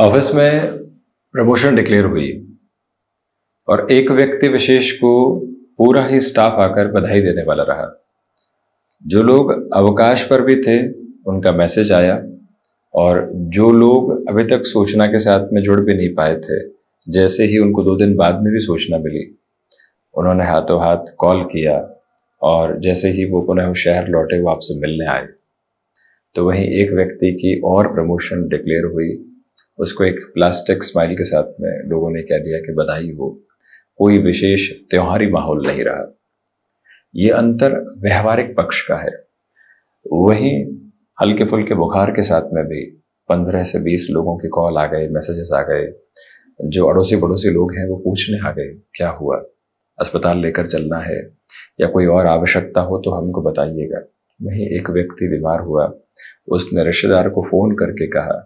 office में promotion declare हुई और एक व्यक्ति विशेष को पूरा ही स्टाफ आकर बधाई देने वाला रहा जो लोग अवकाश पर भी थे उनका मैसेज आया और जो लोग अभी तक सूचना के साथ में जुड़ भी नहीं पाए थे जैसे ही उनको दो दिन बाद में भी सूचना मिली उन्होंने हाथों हाथ कॉल किया और जैसे ही वो पुनः शहर लौटे वो आपसे मिलने आए तो वहीं एक व्यक्ति की और प्रमोशन डिक्लेयर हुई उसको एक प्लास्टिक स्माइल के साथ में लोगों ने कह दिया कि बधाई हो कोई विशेष त्योहारी माहौल नहीं रहा ये अंतर व्यवहारिक पक्ष का है वहीं हल्के फुल्के बुखार के साथ में भी पंद्रह से बीस लोगों के कॉल आ गए मैसेजेस आ गए जो अड़ोसी पड़ोसी लोग हैं वो पूछने आ गए क्या हुआ अस्पताल लेकर चलना है या कोई और आवश्यकता हो तो हमको बताइएगा वहीं एक व्यक्ति बीमार हुआ उसने रिश्तेदार को फ़ोन करके कहा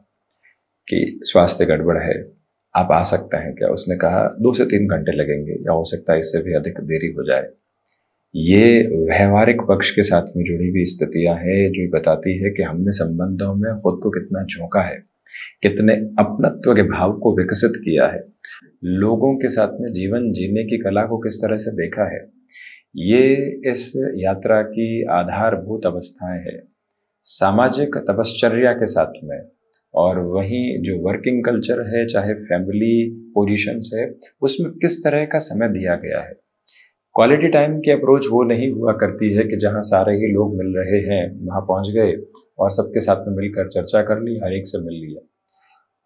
कि स्वास्थ्य गड़बड़ है आप आ सकते हैं क्या उसने कहा दो से तीन घंटे लगेंगे या हो सकता है इससे भी अधिक देरी हो जाए ये व्यवहारिक पक्ष के साथ में जुड़ी हुई स्थितियां हैं जो बताती है कि हमने संबंधों में खुद को कितना झोंका है कितने अपनत्व के भाव को विकसित किया है लोगों के साथ में जीवन जीने की कला को किस तरह से देखा है ये इस यात्रा की आधारभूत अवस्थाएं हैं सामाजिक तपश्चर्या के साथ में और वहीं जो वर्किंग कल्चर है चाहे फैमिली पोजीशंस है उसमें किस तरह का समय दिया गया है क्वालिटी टाइम की अप्रोच वो नहीं हुआ करती है कि जहाँ सारे ही लोग मिल रहे हैं वहाँ पहुँच गए और सबके साथ में मिलकर चर्चा कर ली हर एक से मिल लिया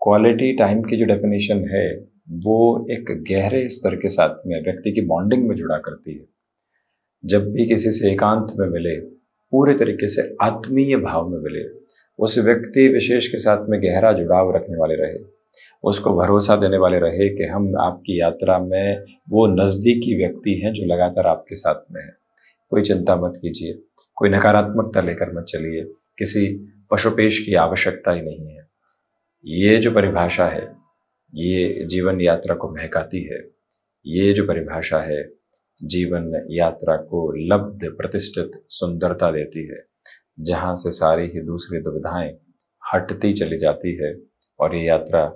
क्वालिटी टाइम की जो डेफिनेशन है वो एक गहरे स्तर के साथ में व्यक्ति की बॉन्डिंग में जुड़ा करती है जब भी किसी से एकांत में मिले पूरे तरीके से आत्मीय भाव में मिले उस व्यक्ति विशेष के साथ में गहरा जुड़ाव रखने वाले रहे उसको भरोसा देने वाले रहे कि हम आपकी यात्रा में वो नज़दीकी व्यक्ति हैं जो लगातार आपके साथ में है कोई चिंता मत कीजिए कोई नकारात्मकता लेकर मत चलिए किसी पशुपेश की आवश्यकता ही नहीं है ये जो परिभाषा है ये जीवन यात्रा को महकाती है ये जो परिभाषा है जीवन यात्रा को लब्ध प्रतिष्ठित सुंदरता देती है जहाँ से सारी ही दूसरी दुविधाएं हटती चली जाती है और ये यात्रा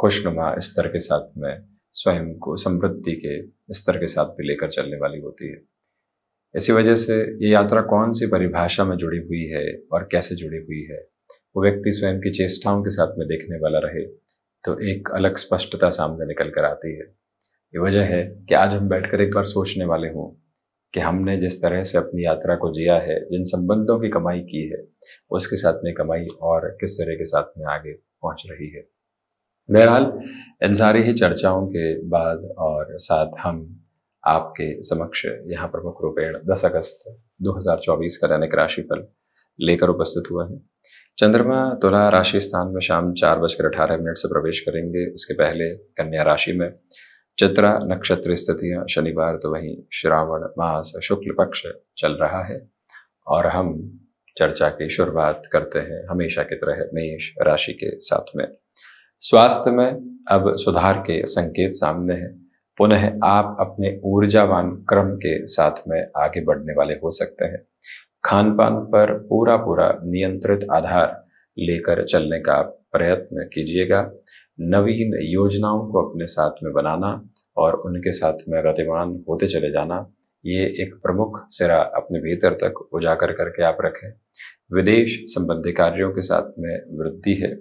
खुशनुमा स्तर के साथ में स्वयं को समृद्धि के स्तर के साथ भी लेकर चलने वाली होती है इसी वजह से ये यात्रा कौन सी परिभाषा में जुड़ी हुई है और कैसे जुड़ी हुई है वो व्यक्ति स्वयं की चेष्टाओं के साथ में देखने वाला रहे तो एक अलग स्पष्टता सामने निकल कर आती है ये वजह है कि आज हम बैठकर एक बार सोचने वाले हों कि हमने जिस तरह से अपनी यात्रा को जिया है जिन संबंधों की कमाई की है उसके साथ में कमाई और किस तरह के साथ में आगे पहुंच रही है बहरहाल इन सारी ही चर्चाओं के बाद और साथ हम आपके समक्ष यहाँ प्रमुख रूपेण 10 अगस्त 2024 का दैनिक राशि पर लेकर उपस्थित हुआ है चंद्रमा तुला राशि स्थान में शाम चार बजकर अठारह मिनट से प्रवेश करेंगे उसके पहले कन्या राशि में चित्रा नक्षत्र स्थितियाँ शनिवार तो वहीं श्रावण मास शुक्ल पक्ष चल रहा है और हम चर्चा की शुरुआत करते हैं हमेशा की तरह मेष राशि के साथ में स्वास्थ्य में अब सुधार के संकेत सामने हैं पुनः आप अपने ऊर्जावान क्रम के साथ में आगे बढ़ने वाले हो सकते हैं खान पान पर पूरा पूरा नियंत्रित आधार लेकर चलने का प्रयत्न कीजिएगा नवीन योजनाओं को अपने साथ में बनाना और उनके साथ में गतिमान होते चले जाना ये एक प्रमुख सिरा अपने भीतर तक उजागर करके आप रखें विदेश संबंधी कार्यों के साथ में वृद्धि है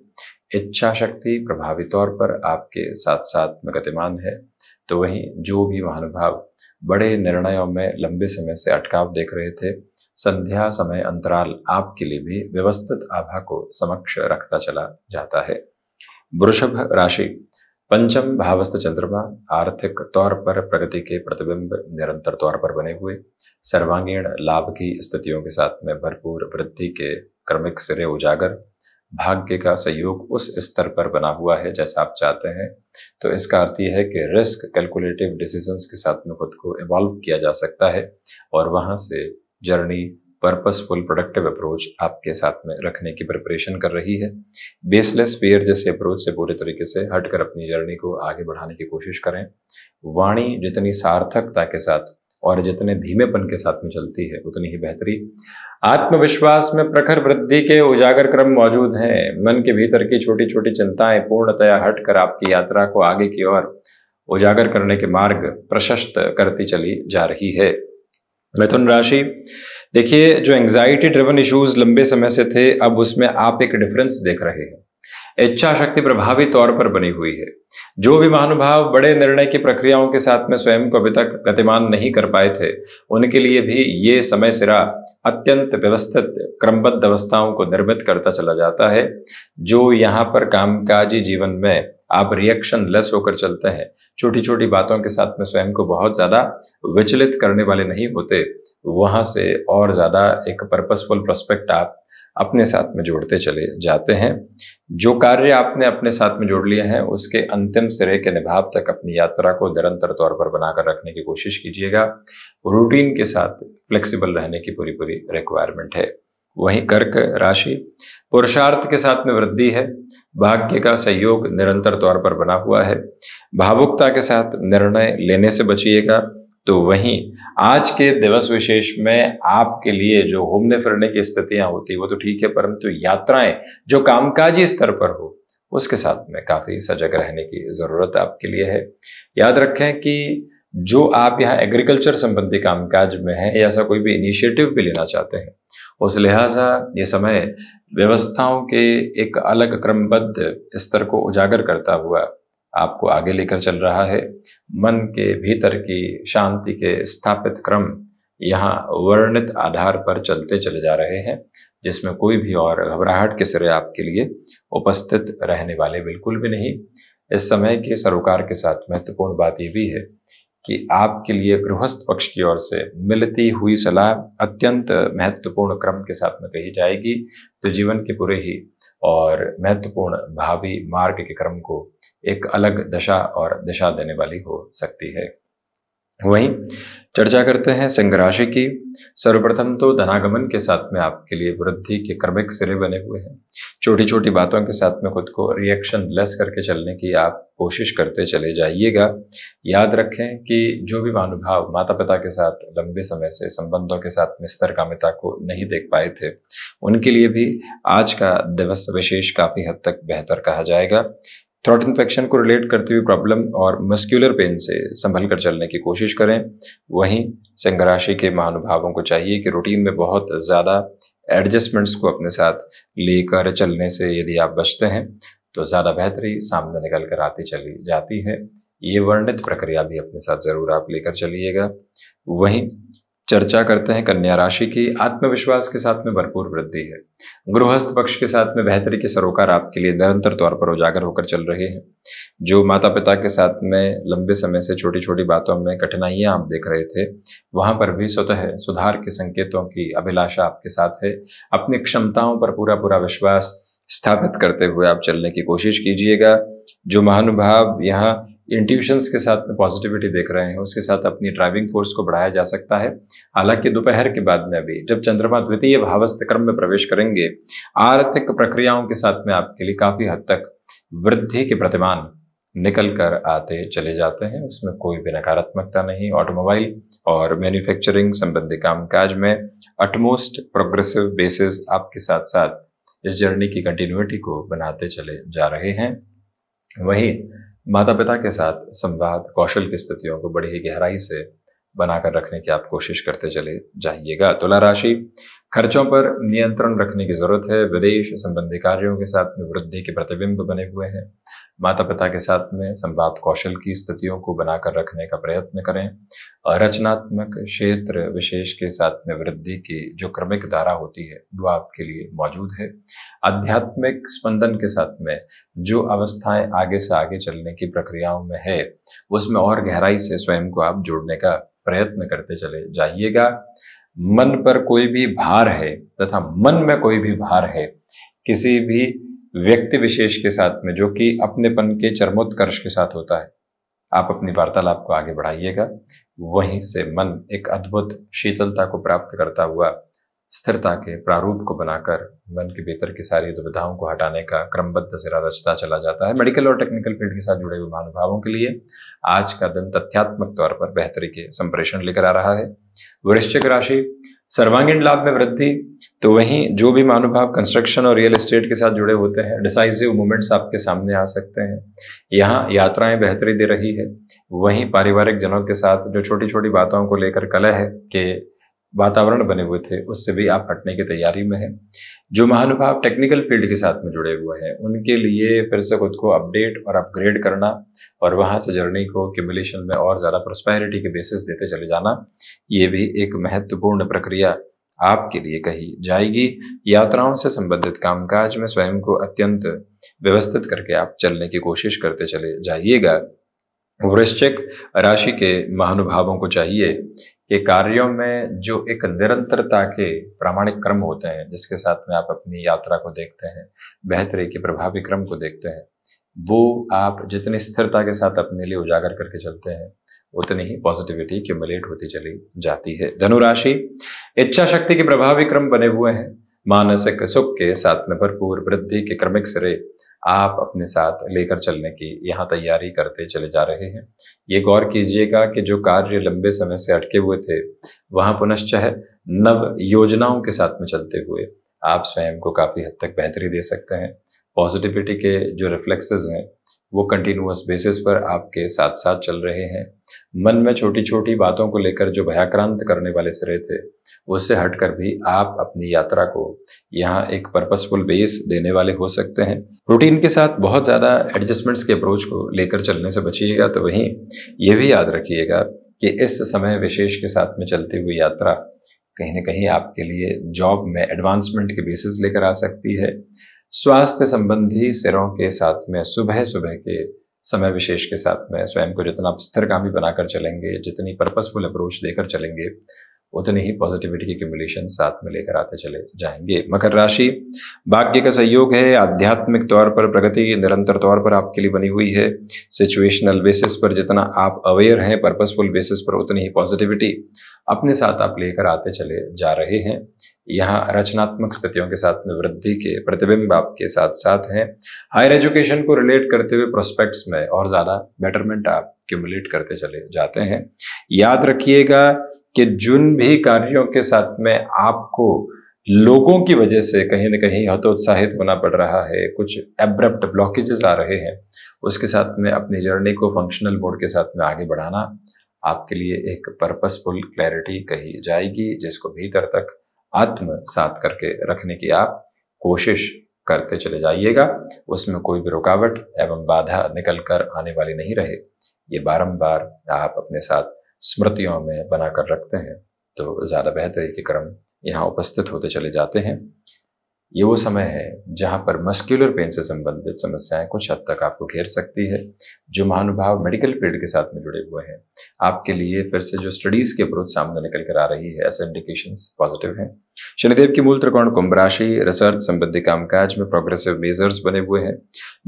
इच्छा शक्ति प्रभावी तौर पर आपके साथ साथ में गतिमान है तो वहीं जो भी महानुभाव बड़े निर्णयों में लंबे समय से अटकाव देख रहे थे संध्या समय अंतराल आपके लिए भी व्यवस्थित आभा को समक्ष रखता चला जाता है वृषभ राशि पंचम भावस्थ चंद्रमा आर्थिक तौर पर प्रगति के प्रतिबिंब निरंतर तौर पर बने हुए सर्वांगीण लाभ की स्थितियों के साथ में भरपूर वृद्धि के क्रमिक सिरे उजागर भाग्य का सहयोग उस स्तर पर बना हुआ है जैसा आप चाहते हैं तो इसका अर्थ यह है कि रिस्क कैलकुलेटिव डिसीजंस के साथ में खुद को इवॉल्व किया जा सकता है और वहाँ से जर्नी पर्पसफुल प्रोडक्टिव अप्रोच आपके साथ में रखने की प्रिपरेशन कर रही है बेसलेस फेयर जैसे अप्रोच से पूरे तरीके से हटकर अपनी जर्नी को आगे बढ़ाने की कोशिश करें वाणी जितनी सार्थकता के साथ और जितने धीमेपन के साथ में चलती है उतनी ही बेहतरी आत्मविश्वास में प्रखर वृद्धि के उजागर क्रम मौजूद हैं मन के भीतर की छोटी छोटी चिंताएं पूर्णतया हटकर आपकी यात्रा को आगे की ओर उजागर करने के मार्ग प्रशस्त करती चली जा रही है मिथुन राशि देखिए जो एंग्जाइटी ड्रिवन इश्यूज लंबे समय से थे अब उसमें आप एक डिफरेंस देख रहे हैं इच्छा शक्ति प्रभावी तौर पर बनी हुई है जो भी महानुभाव बड़े निर्णय की प्रक्रियाओं के साथ में स्वयं को अभी तक गतिमान नहीं कर पाए थे उनके लिए भी ये समय सिरा अत्यंत व्यवस्थित क्रमबद्ध अवस्थाओं को निर्मित करता चला जाता है जो यहाँ पर कामकाजी जीवन में आप रिएक्शन लेस होकर चलते हैं छोटी छोटी बातों के साथ में स्वयं को बहुत ज़्यादा विचलित करने वाले नहीं होते वहाँ से और ज़्यादा एक पर्पसफुल प्रोस्पेक्ट आप अपने साथ में जोड़ते चले जाते हैं जो कार्य आपने अपने साथ में जोड़ लिए हैं उसके अंतिम सिरे के निभाव तक अपनी यात्रा को निरंतर तौर पर बनाकर रखने की कोशिश कीजिएगा रूटीन के साथ फ्लेक्सिबल रहने की पूरी पूरी रिक्वायरमेंट है वहीं कर्क राशि पुरुषार्थ के साथ में वृद्धि है भाग्य का सहयोग निरंतर तौर पर बना हुआ है भावुकता के साथ निर्णय लेने से बचिएगा तो वहीं आज के दिवस विशेष में आपके लिए जो घूमने फिरने की स्थितियां होती है वो तो ठीक है परंतु यात्राएं जो कामकाजी स्तर पर हो उसके साथ में काफ़ी सजग रहने की ज़रूरत आपके लिए है याद रखें कि जो आप यहाँ एग्रीकल्चर संबंधी कामकाज में हैं या ऐसा कोई भी इनिशिएटिव भी लेना चाहते हैं उस लिहाजा ये समय व्यवस्थाओं के एक अलग क्रमबद्ध स्तर को उजागर करता हुआ आपको आगे लेकर चल रहा है मन के भीतर की शांति के स्थापित क्रम यहाँ वर्णित आधार पर चलते चले जा रहे हैं जिसमें कोई भी और घबराहट के सिरे आपके लिए उपस्थित रहने वाले बिल्कुल भी नहीं इस समय के सरोकार के साथ महत्वपूर्ण बात यह भी है कि आपके लिए गृहस्थ पक्ष की ओर से मिलती हुई सलाह अत्यंत महत्वपूर्ण क्रम के साथ में कही जाएगी तो जीवन के पूरे ही और महत्वपूर्ण भावी मार्ग के क्रम को एक अलग दशा और दिशा देने वाली हो सकती है वहीं चर्चा करते हैं सिंह राशि की सर्वप्रथम तो धनागमन के साथ में आपके लिए वृद्धि के क्रमिक सिरे बने हुए हैं छोटी छोटी बातों के साथ में खुद को रिएक्शन लेस करके चलने की आप कोशिश करते चले जाइएगा याद रखें कि जो भी मानुभाव माता पिता के साथ लंबे समय से संबंधों के साथ में स्तर कामिता को नहीं देख पाए थे उनके लिए भी आज का दिवस विशेष काफ़ी हद तक बेहतर कहा जाएगा थ्रॉट इन्फेक्शन को रिलेट करती हुई प्रॉब्लम और मस्क्यूलर पेन से संभल कर चलने की कोशिश करें वहीं सिंह राशि के महानुभावों को चाहिए कि रूटीन में बहुत ज़्यादा एडजस्टमेंट्स को अपने साथ लेकर चलने से यदि आप बचते हैं तो ज़्यादा बेहतरी सामने निकल कर आती चली जाती है ये वर्णित प्रक्रिया भी अपने साथ ज़रूर आप लेकर चलिएगा वहीं चर्चा करते हैं कन्या राशि की आत्मविश्वास के साथ में भरपूर वृद्धि है गृहस्थ पक्ष के साथ में बेहतरी के सरोकार आपके लिए निरंतर तौर पर उजागर होकर चल रहे हैं जो माता पिता के साथ में लंबे समय से छोटी छोटी बातों में कठिनाइयां आप देख रहे थे वहां पर भी स्वतः सुधार के संकेतों की अभिलाषा आपके साथ है अपनी क्षमताओं पर पूरा पूरा विश्वास स्थापित करते हुए आप चलने की कोशिश कीजिएगा जो महानुभाव यहाँ इंट्यूशंस के साथ में पॉजिटिविटी देख रहे हैं उसके साथ अपनी ड्राइविंग फोर्स को बढ़ाया जा सकता है हालांकि दोपहर के बाद में अभी जब चंद्रमा द्वितीय भावस्थ क्रम में प्रवेश करेंगे आर्थिक प्रक्रियाओं के साथ में आपके लिए काफी हद तक वृद्धि के प्रतिमान निकल कर आते चले जाते हैं उसमें कोई भी नकारात्मकता नहीं ऑटोमोबाइल और मैन्युफैक्चरिंग संबंधी कामकाज में अटमोस्ट प्रोग्रेसिव बेसिस आपके साथ साथ इस जर्नी की कंटिन्यूटी को बनाते चले जा रहे हैं वहीं माता पिता के साथ संवाद कौशल की स्थितियों को बड़ी ही गहराई से बनाकर रखने की आप कोशिश करते चले जाइएगा तुला राशि खर्चों पर नियंत्रण रखने की जरूरत है विदेश संबंधी कार्यों के साथ में वृद्धि के प्रतिबिंब बने हुए हैं माता पिता के साथ में संवाद कौशल की स्थितियों को बनाकर रखने का प्रयत्न करें रचनात्मक क्षेत्र विशेष के साथ में वृद्धि की जो क्रमिक धारा होती है वो आपके लिए मौजूद है आध्यात्मिक स्पंदन के साथ में जो अवस्थाएं आगे से आगे चलने की प्रक्रियाओं में है उसमें और गहराई से स्वयं को आप जोड़ने का प्रयत्न करते चले जाइएगा मन पर कोई भी भार है तथा मन में कोई भी भार है किसी भी व्यक्ति विशेष के साथ में जो कि अपनेपन के चरमोत्कर्ष के साथ होता है आप अपनी वार्तालाप को आगे बढ़ाइएगा वहीं से मन एक अद्भुत शीतलता को प्राप्त करता हुआ स्थिरता के प्रारूप को बनाकर मन के भीतर की सारी दुविधाओं को हटाने का क्रमबद्ध सिरा रचता चला जाता है मेडिकल और टेक्निकल फील्ड के साथ जुड़े हुए महानुभावों के लिए आज का दिन तथ्यात्मक तौर पर बेहतरी के संप्रेषण लेकर आ रहा है वृश्चिक राशि सर्वांगीण लाभ में वृद्धि तो वहीं जो भी महानुभाव कंस्ट्रक्शन और रियल एस्टेट के साथ जुड़े होते हैं डिसाइजिव मूवमेंट्स आपके सामने आ सकते हैं यहाँ यात्राएं बेहतरी दे रही है वहीं पारिवारिक जनों के साथ जो छोटी छोटी बातों को लेकर कलह है कि वातावरण बने हुए थे उससे भी आप हटने की तैयारी में हैं जो महानुभाव टेक्निकल फील्ड के साथ में जुड़े हुए हैं उनके लिए फिर से खुद को अपडेट और अपग्रेड करना और वहाँ से जर्नी को किमुलेशन में और ज़्यादा प्रोस्पैरिटी के बेसिस देते चले जाना ये भी एक महत्वपूर्ण प्रक्रिया आपके लिए कही जाएगी यात्राओं से संबंधित कामकाज में स्वयं को अत्यंत व्यवस्थित करके आप चलने की कोशिश करते चले जाइएगा वृश्चिक राशि के महानुभावों को चाहिए कि कार्यों में जो एक निरंतरता के प्रामाणिक क्रम होते हैं जिसके साथ में आप अपनी यात्रा को देखते हैं बेहतरी के प्रभावी क्रम को देखते हैं वो आप जितनी स्थिरता के साथ अपने लिए उजागर करके चलते हैं उतनी ही पॉजिटिविटी क्यूमुलेट होती चली जाती है धनुराशि इच्छा शक्ति के प्रभावी क्रम बने हुए हैं मानसिक सुख के साथ में भरपूर वृद्धि के क्रमिक सिरे आप अपने साथ लेकर चलने की यहाँ तैयारी करते चले जा रहे हैं ये गौर कीजिएगा कि जो कार्य लंबे समय से अटके हुए थे वहाँ पुनश्चह नव योजनाओं के साथ में चलते हुए आप स्वयं को काफ़ी हद तक बेहतरी दे सकते हैं पॉजिटिविटी के जो रिफ्लेक्सेस हैं वो कंटिन्यूस बेसिस पर आपके साथ साथ चल रहे हैं मन में छोटी छोटी बातों को लेकर जो भयाक्रांत करने वाले सिरे थे उससे हटकर भी आप अपनी यात्रा को यहाँ एक पर्पसफुल बेस देने वाले हो सकते हैं रूटीन के साथ बहुत ज़्यादा एडजस्टमेंट्स के अप्रोच को लेकर चलने से बचिएगा तो वहीं ये भी याद रखिएगा कि इस समय विशेष के साथ में चलती हुई यात्रा कहीं ना कहीं आपके लिए जॉब में एडवांसमेंट के बेसिस लेकर आ सकती है स्वास्थ्य संबंधी सिरों के साथ में सुबह सुबह के समय विशेष के साथ में स्वयं को जितना स्थिर कामी बनाकर चलेंगे जितनी पर्पसफुल अप्रोच देकर चलेंगे उतनी ही पॉजिटिविटी की क्यूमुलेशन साथ में लेकर आते चले जाएंगे मकर राशि भाग्य का सहयोग है आध्यात्मिक तौर पर प्रगति निरंतर तौर पर आपके लिए बनी हुई है सिचुएशनल बेसिस पर जितना आप अवेयर हैं पर्पसफुल बेसिस पर उतनी ही पॉजिटिविटी अपने साथ आप लेकर आते चले जा रहे हैं यहाँ रचनात्मक स्थितियों के साथ में वृद्धि के प्रतिबिंब आपके साथ साथ हैं हायर एजुकेशन को रिलेट करते हुए प्रोस्पेक्ट्स में और ज़्यादा बेटरमेंट आप क्यूमुलेट करते चले जाते हैं याद रखिएगा कि जिन भी कार्यों के साथ में आपको लोगों की वजह से कहीं ना कहीं हतोत्साहित होना पड़ रहा है कुछ एब्रप्ट ब्लॉकेजेस आ रहे हैं उसके साथ में अपनी जर्नी को फंक्शनल मोड के साथ में आगे बढ़ाना आपके लिए एक पर्पसफुल क्लैरिटी कही जाएगी जिसको भीतर तक आत्म साथ करके रखने की आप कोशिश करते चले जाइएगा उसमें कोई भी रुकावट एवं बाधा निकल कर आने वाली नहीं रहे ये बारम्बार आप अपने साथ स्मृतियों में बनाकर रखते हैं तो ज़्यादा बेहतर है कि यहाँ उपस्थित होते चले जाते हैं ये वो समय है जहाँ पर मस्क्यूलर पेन से संबंधित समस्याएं कुछ हद तक आपको घेर सकती है जो महानुभाव मेडिकल फील्ड के साथ में जुड़े हुए हैं आपके लिए फिर से जो स्टडीज के अप्रोच सामने निकल कर आ रही है ऐसे इंडिकेशन पॉजिटिव हैं शनिदेव की मूल त्रिकोण कुंभ राशि रिसर्च संबंधी कामकाज में प्रोग्रेसिव मेजर्स बने हुए हैं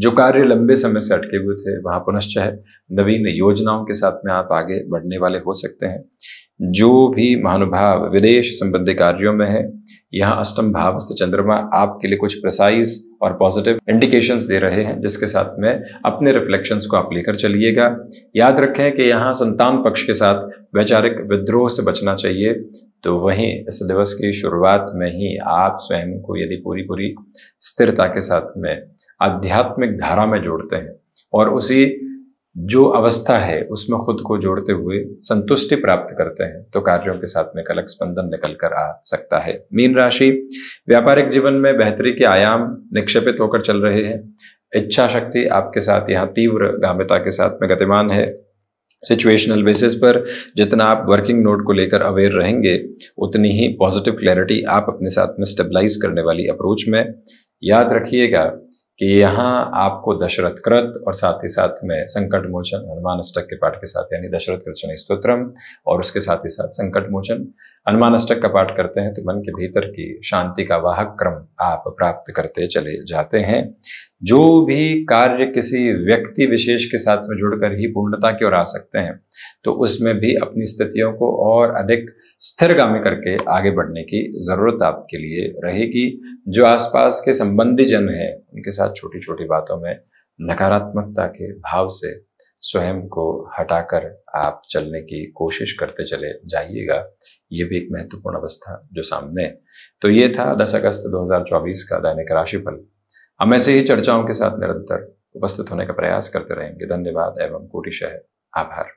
जो कार्य लंबे समय से अटके हुए थे पुनश्च है नवीन योजनाओं के साथ में आप आगे बढ़ने वाले हो सकते हैं जो भी महानुभाव विदेश संबंधी कार्यों में है यहाँ अष्टम भाव से चंद्रमा आपके लिए कुछ प्रसाइज और पॉजिटिव इंडिकेशंस दे रहे हैं जिसके साथ में अपने रिफ्लेक्शंस को आप लेकर चलिएगा याद रखें कि यहाँ संतान पक्ष के साथ वैचारिक विद्रोह से बचना चाहिए तो वहीं इस दिवस की शुरुआत में ही आप स्वयं को यदि पूरी पूरी स्थिरता के साथ में आध्यात्मिक धारा में जोड़ते हैं और उसी जो अवस्था है उसमें खुद को जोड़ते हुए संतुष्टि प्राप्त करते हैं तो कार्यों के साथ में कलक स्पंदन निकल कर आ सकता है मीन राशि व्यापारिक जीवन में बेहतरी के आयाम निक्षेपित होकर चल रहे हैं इच्छा शक्ति आपके साथ यहाँ तीव्र गाम्यता के साथ में गतिमान है सिचुएशनल बेसिस पर जितना आप वर्किंग नोट को लेकर अवेयर रहेंगे उतनी ही पॉजिटिव क्लैरिटी आप अपने साथ में स्टेबलाइज करने वाली अप्रोच में याद रखिएगा कि यहाँ आपको दशरथ कृत और साथ ही साथ में संकट मोचन हनुमान अष्टक के पाठ के साथ यानी दशरथ कृष्ण स्त्रोत्रम और उसके साथ ही साथ संकट मोचन हनुमान अष्टक का पाठ करते हैं तो मन के भीतर की शांति का वाहक क्रम आप प्राप्त करते चले जाते हैं जो भी कार्य किसी व्यक्ति विशेष के साथ में जुड़कर ही पूर्णता की ओर आ सकते हैं तो उसमें भी अपनी स्थितियों को और अधिक स्थिरगामी करके आगे बढ़ने की ज़रूरत आपके लिए रहेगी जो आसपास के संबंधी जन हैं उनके साथ छोटी छोटी बातों में नकारात्मकता के भाव से स्वयं को हटाकर आप चलने की कोशिश करते चले जाइएगा ये भी एक महत्वपूर्ण अवस्था जो सामने तो ये था 10 अगस्त 2024 का दैनिक राशिफल हम ऐसे ही चर्चाओं के साथ निरंतर उपस्थित होने का प्रयास करते रहेंगे धन्यवाद एवं कोटिशह आभार